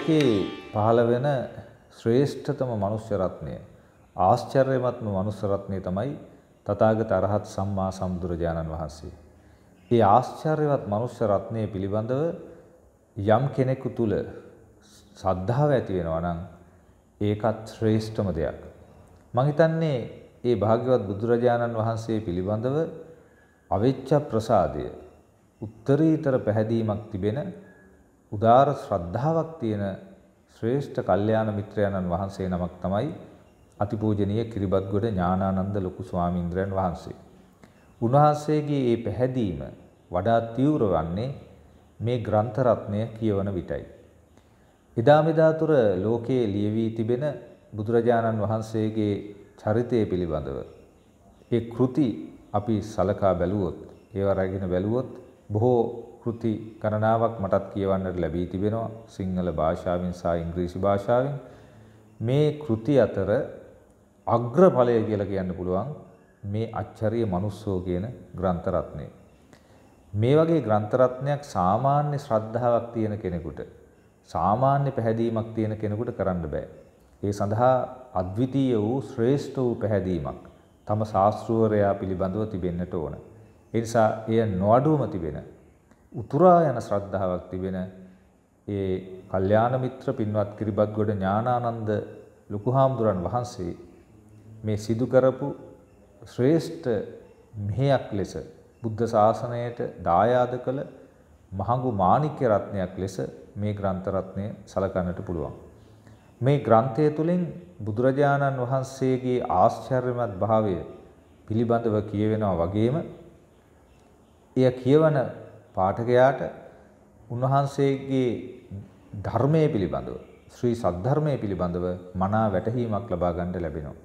ලෝකේ පහළ වෙන ශ්‍රේෂ්ඨතම මනුෂ්‍ය රත්නය ආශ්චර්යමත්ම මනුෂ්‍ය රත්නය තමයි තථාගත අරහත් සම්මා සම්බුදුරජාණන් වහන්සේ. මේ ආශ්චර්යවත් මනුෂ්‍ය රත්නය පිළිබඳව යම් කෙනෙකු තුල සද්ධාව ඇති වෙනවා නම් ඒකත් ශ්‍රේෂ්ඨම දෙයක්. මම හිතන්නේ මේ භාග්‍යවත් බුදුරජාණන් වහන්සේ පිළිබඳව අවිච්ඡ ප්‍රසාදය උත්තරීතර පැහැදීමක් තිබෙන උදාර ශ්‍රද්ධාවක් තියෙන ශ්‍රේෂ්ඨ කල්යාණ මිත්‍රයන්න් වහන්සේ නමක් තමයි අතිපූජනීය කිරිබත්ගොඩ ඥානානන්ද ලොකු ස්වාමීන්ද්‍රයන් වහන්සේ. උන්වහන්සේගේ මේ පැහැදීම වඩා තීව්‍ර වන්නේ මේ ග්‍රන්ථ රත්නය කියවන විටයි. එදා මෙදා තුර ලෝකයේ ලියවි තිබෙන බුදුරජාණන් වහන්සේගේ චරිතය පිළිබඳව ඒ කෘති අපි සලකා බැලුවොත් ඒවා රැගෙන බැලුවොත් බොහෝ කෘති ගණනාවක් මටත් කියවන්නට ලැබී තිබෙනවා සිංහල භාෂාවෙන් සහ ඉංග්‍රීසි භාෂාවෙන් මේ කෘති අතර අග්‍රඵලය කියලා කියන්න පුළුවන් මේ අච්චරිය මනුස්සෝ කියන ග්‍රන්ථ රත්නය. මේ වගේ ග්‍රන්ථ රත්නයක් සාමාන්‍ය ශ්‍රද්ධාවක් තියෙන කෙනෙකුට සාමාන්‍ය පැහැදීමක් තියෙන කෙනෙකුට කරන්න බෑ. ඒ සඳහා අද්විතීය වූ ශ්‍රේෂ්ඨ වූ පැහැදීමක් තම ශාස්ත්‍රවරයා පිළිබඳව තිබෙන්නට ඕන. ඒ නිසා එය නොඅඩුවම තිබෙන උතුරා යන ශ්‍රද්ධාවක් තිබෙන ඒ කල්යාණ මිත්‍ර පින්වත් කිරිබත්ගොඩ ඥානානන්ද ලුකුහාමුදුරන් වහන්සේ මේ සිදු කරපු ශ්‍රේෂ්ඨ මෙහෙයක් ලෙස බුද්ධ ශාසනයට දායාද කළ මහඟු මාණික්‍ය රත්නයක් ලෙස මේ ග්‍රන්ථ රත්නය සලකන්නට පුළුවන්. මේ ග්‍රන්ථය තුළින් බුදුරජාණන් වහන්සේගේ ආශ්චර්යමත් භාවය පිළිබඳව කියවෙනවා වගේම එය කියවන පාඨකයාට උන්වහන්සේගේ ධර්මයේ පිළිබඳව ශ්‍රී සද්ධර්මයේ පිළිබඳව මනා වැටහීමක් ලබා ගන්න ලැබෙනවා.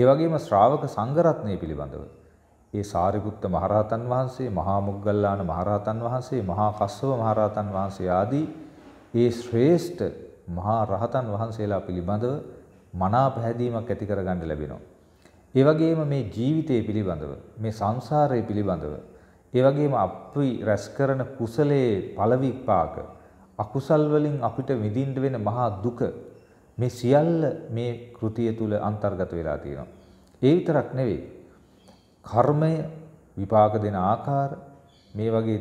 ඒ වගේම ශ්‍රාවක සංඝරත්නය පිළිබඳව ඒ සාරිපුත්ත මහරහතන් වහන්සේ, මහා මොග්ගල්ලාන මහරහතන් වහන්සේ, මහා කස්සප මහරහතන් වහන්සේ ආදී ඒ ශ්‍රේෂ්ඨ මහා රහතන් වහන්සේලා පිළිබඳව මනා පැහැදීමක් ඇති කරගන්න ලැබෙනවා. ඒ වගේම මේ ජීවිතය පිළිබඳව, මේ සංසාරය පිළිබඳව ඒ වගේම අපි රැස් කරන කුසලයේ ඵල විපාක අකුසල් වලින් අපිට විඳින්න වෙන මහා දුක මේ සියල්ල මේ කෘතිය තුල අන්තර්ගත වෙලා තියෙනවා. ඒ විතරක් නෙවෙයි. කර්මය විපාක දෙන ආකාර මේ වගේ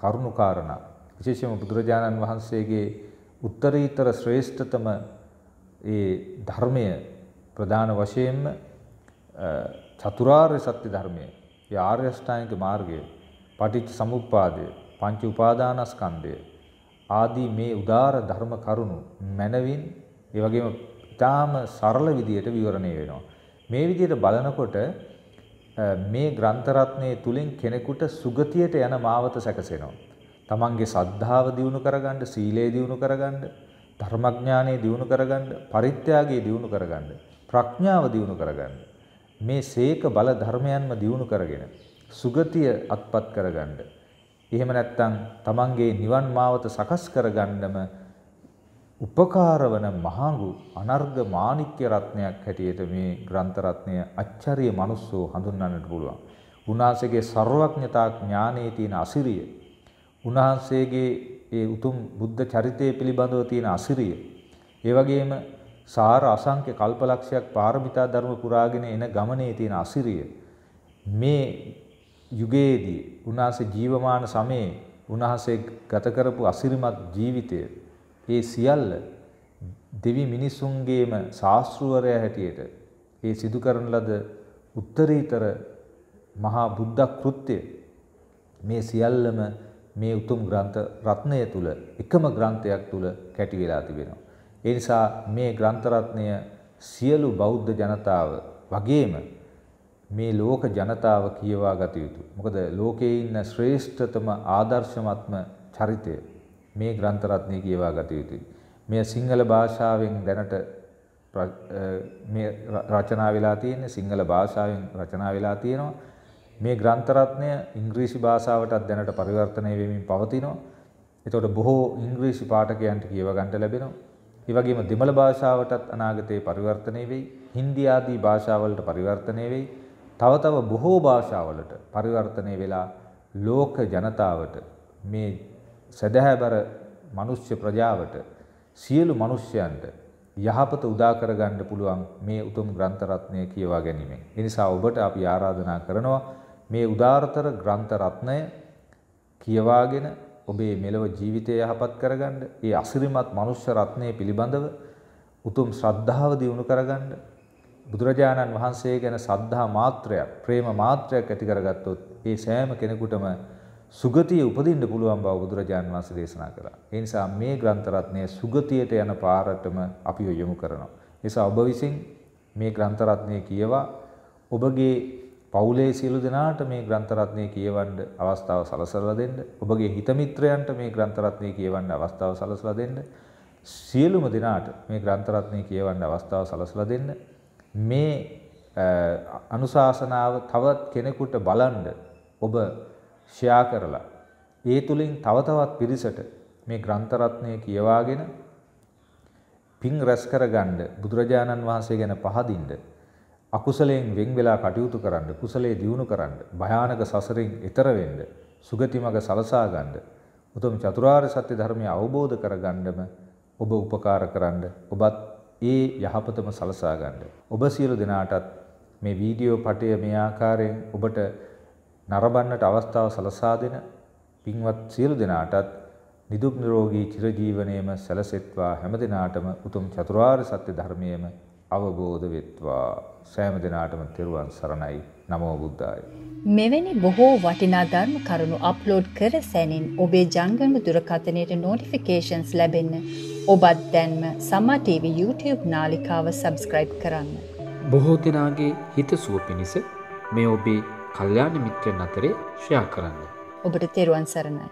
කරුණු කාරණා විශේෂයෙන්ම බුදුරජාණන් වහන්සේගේ උත්තරීතර ශ්‍රේෂ්ඨතම ඒ ධර්මය ප්‍රධාන වශයෙන්ම චතුරාර්ය සත්‍ය ධර්මය, ඒ ආර්ය අෂ්ටාංගික මාර්ගය පටිච්ච සමුප්පාදය, පංච උපාදානස්කන්ධය ආදී මේ උදාර ධර්ම කරුණු මනවින් ඒ වගේම ඊටාම සරල විදියට විවරණය වෙනවා. මේ විදියට බලනකොට මේ ග්‍රන්ථ රත්නයේ තුලින් කෙනෙකුට සුගතියට යන මාවත සැකසෙනවා. තමන්ගේ සද්ධාව දියුණු කරගන්න, සීලය දියුණු කරගන්න, ධර්මඥානය දියුණු කරගන්න, පරිත්‍යාගය දියුණු කරගන්න, ප්‍රඥාව දියුණු කරගන්න. මේ සීක බල ධර්මයන්ම දියුණු කරගෙන සුගතිය අත්පත් කරගන්න. එහෙම නැත්නම් තමන්ගේ නිවන් මාවත සකස් කරගන්නම උපකාරවන මහඟු අනර්ග මාණික්‍ය රත්නයක් හැටියට මේ ග්‍රන්ථ රත්නය අච්චරිය මිනිස්සෝ හඳුන්වන්නට පුළුවන්. උන්වහන්සේගේ ਸਰවඥතා ඥානයේ තියෙන අසිරිය, උන්වහන්සේගේ ඒ උතුම් බුද්ධ චරිතය පිළිබඳව තියෙන අසිරිය, ඒ වගේම සාර අසංඛ්‍ය කල්පලක්ෂයක් පාරමිතා ධර්ම පුරාගෙන එන ගමනේ තියෙන අසිරිය මේ යුගයේදී උන්වහන්සේ ජීවමාන සමයේ උන්වහන්සේ ගත කරපු අසිරිමත් ජීවිතය ඒ සියල්ල දෙවි මිනිසුන්ගේම ශාස්ත්‍රවරයා හැටියට ඒ සිදු කරන ලද උත්තරීතර මහා බුද්ධ කෘත්‍ය මේ සියල්ලම මේ උතුම් ග්‍රන්ථ රත්නය තුල එකම ග්‍රන්ථයක් තුල කැටි වෙලා තිබෙනවා. ඒ නිසා මේ ග්‍රන්ථ රත්නය සියලු බෞද්ධ ජනතාව වගේම මේ ලෝක ජනතාව කියවා ගත යුතු. මොකද ලෝකයේ ඉන්න ශ්‍රේෂ්ඨතම ආදර්ශමත්ම චරිතය මේ ග්‍රන්ථ රත්නය කියවා ගත යුතුයි. මෙය සිංහල භාෂාවෙන් දැනට මේ රචනා වෙලා තියෙන්නේ සිංහල භාෂාවෙන් රචනා වෙලා තියෙනවා. මේ ග්‍රන්ථ රත්නය ඉංග්‍රීසි භාෂාවටත් දැනට පරිවර්තනය වෙමින් පවතිනවා. එතකොට බොහෝ ඉංග්‍රීසි පාඨකයන්ට කියව ගන්න ලැබෙනවා. ඒ වගේම දෙමළ භාෂාවටත් අනාගතයේ පරිවර්තනය වෙයි. හින්දි ආදී භාෂාවලට පරිවර්තනය වෙයි. තව තව බොහෝ භාෂාවලට පරිවර්තනය වෙලා ලෝක ජනතාවට මේ සදහැබර මිනිස් ප්‍රජාවට සියලු මිනිස්යන්ට යහපත උදා කරගන්න පුළුවන් මේ උතුම් ග්‍රන්ථ රත්නය කියවා ගැනීමෙන්. ඒ නිසා ඔබට අපි ආරාධනා කරනවා මේ උදාාරතර ග්‍රන්ථ රත්නය කියවාගෙන ඔබේ මෙලොව ජීවිතය යහපත් කරගන්න, ඒ අසිරිමත් මනුෂ්‍ය රත්නය පිළිබඳව උතුම් ශ්‍රද්ධාව දියුණු කරගන්න, බුදුරජාණන් වහන්සේ ගැන සද්ධා මාත්‍රයක් ප්‍රේම මාත්‍රයක් ඇති කරගත්තොත් ඒ සෑම කෙනෙකුටම සුගතිය උපදින්න පුළුවන් බව බුදුරජාණන් වහන්සේ දේශනා කළා. ඒ නිසා මේ ග්‍රන්ථ රත්නය සුගතියට යන පාරටම අපිව යොමු කරනවා. නිසා ඔබ විසින් මේ ග්‍රන්ථ රත්නය කියවා ඔබගේ පවුලේ සියලු දෙනාට මේ ග්‍රන්ථ රත්නය කියවන්න අවස්ථාව සලසලා දෙන්න. ඔබගේ හිත මිත්‍රයන්ට මේ ග්‍රන්ථ රත්නය කියවන්න අවස්ථාව සලසලා දෙන්න. සියලුම දෙනාට මේ ග්‍රන්ථ රත්නය කියවන්න අවස්ථාව සලසලා දෙන්න. මේ අනුශාසනාව තවත් කෙනෙකුට බලන්න ඔබ ෂෙයා කරලා ඒ තුලින් තව තවත් පිරිසට මේ ග්‍රන්ථ රත්නය කියවාගෙන පින් රැස් කරගන්න බුදුරජාණන් වහන්සේ ගැන පහදින්න අකුසලයෙන් වෙන් වෙලා කටයුතු කරන්න කුසලයේ දියුණු කරන්න භයානක සසරින් එතර වෙන්න සුගති මඟ සලසා ගන්න උතුම් චතුරාර්ය සත්‍ය ධර්මය අවබෝධ කරගන්නම ඔබ උපකාර කරන්න ඔබත් ඒ යහපතම සලසා ගන්න. ඔබ සියලු දෙනාටත් මේ වීඩියෝ පටය මේ ආකාරයෙන් ඔබට නරඹන්නට අවස්ථාව සලසා දෙන පින්වත් සියලු දෙනාටත් නිදුක් නිරෝගී චිරජීවනයේම සැලසෙත්වා හැම දිනාටම උතුම් චතුරාර්ය සත්‍ය ධර්මයේම අවබෝධ වෙත්වා සෑම දිනාටම තෙරුවන් සරණයි නමෝ බුද්ධාය. මෙවැනි බොහෝ වටිනා ධර්ම කරුණු අප්ලෝඩ් කර සැනින් ඔබේ ජංගම දුරකථනයට නෝටිෆිකේෂන්ස් ලැබෙන්න ඔබත් දැන්ම සමාටීව YouTube නාලිකාව සබස්ක්‍රයිබ් කරන්න. බොහෝ දෙනාගේ හිතසුව පිණිස මේ ඔබේ කල්්‍යාන මිත්‍රෙන් අතරේ ශ්‍රයා කරන්න. ඔබට තෙරුවන් සරණයි.